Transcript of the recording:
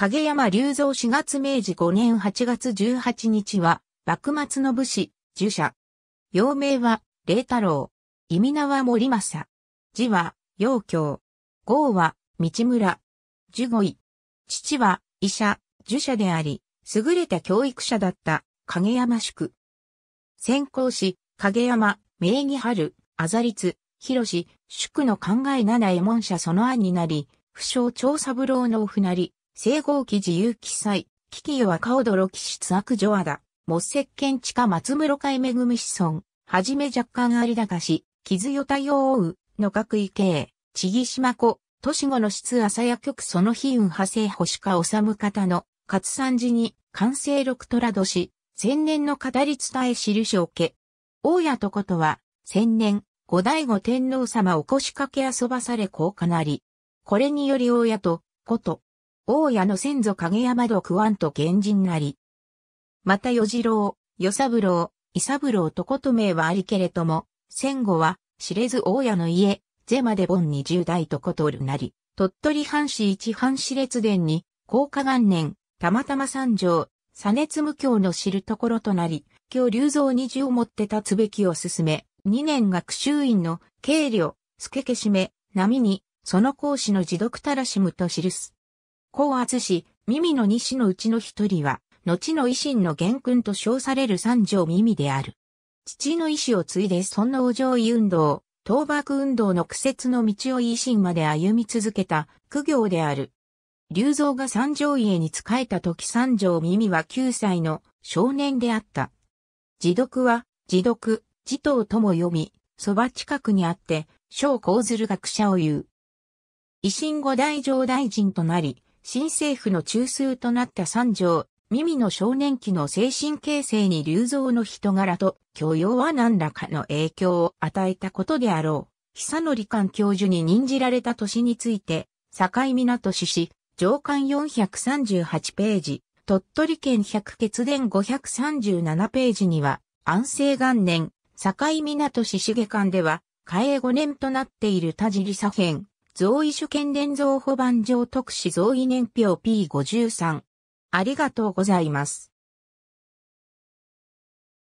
影山隆三4月明治5年8月18日は、幕末の武士、儒者。幼名は、霊太郎。意味名は森政。字は、陽京。号は、道村。十五位。父は、医者、儒者であり、優れた教育者だった、影山宿。先行し、影山、名義春、あざりつ、広し、宿の考え七右衛門者その案になり、不詳長三郎のお船り、整合記自由記載、危機よ顔驚き出悪女和だ。も石セ地下松室海恵子孫、はじめ若干ありだがし、傷よ対応をう、の各位系、ちぎしまこ、都市後の質朝夜局その日運派生保守化治方の、勝三寺に、完成六虎年、千年の語り伝え印をけ。大家とことは、千年、五代五天皇様お腰掛け遊ばされこうかなり。これにより大家と、こと、大家の先祖影山戸九安と源人なり。また与次郎、与三郎、伊三郎とこと名はありけれども、戦後は、知れず大家の家、ゼまで盆に十代とことるなり、鳥取藩士一藩士列伝に、高下元年、たまたま三条、左熱無教の知るところとなり、今日流蔵二重をもって立つべきを進め、二年学習院の、軽慮、助けしめ、波に、その講師の持続たらしむと記す。高圧氏、耳の西のうちの一人は、後の維新の元君と称される三条耳である。父の意志を継いで尊王攘夷運動、倒幕運動の苦節の道を維新まで歩み続けた苦行である。竜造が三条家に仕えた時三条耳は9歳の少年であった。自読は、自読、自頭とも読み、そば近くにあって、小講ずる学者を言う。維新後大上大臣となり、新政府の中枢となった三条、耳の少年期の精神形成に流蔵の人柄と教養は何らかの影響を与えたことであろう。久則官教授に任じられた年について、境港市市、上官438ページ、鳥取県百血伝537ページには、安政元年、境港市市下館では、嘉永5年となっている田尻左辺、増位主権連蔵保番上特使増位年表 P53。ありがとうございます。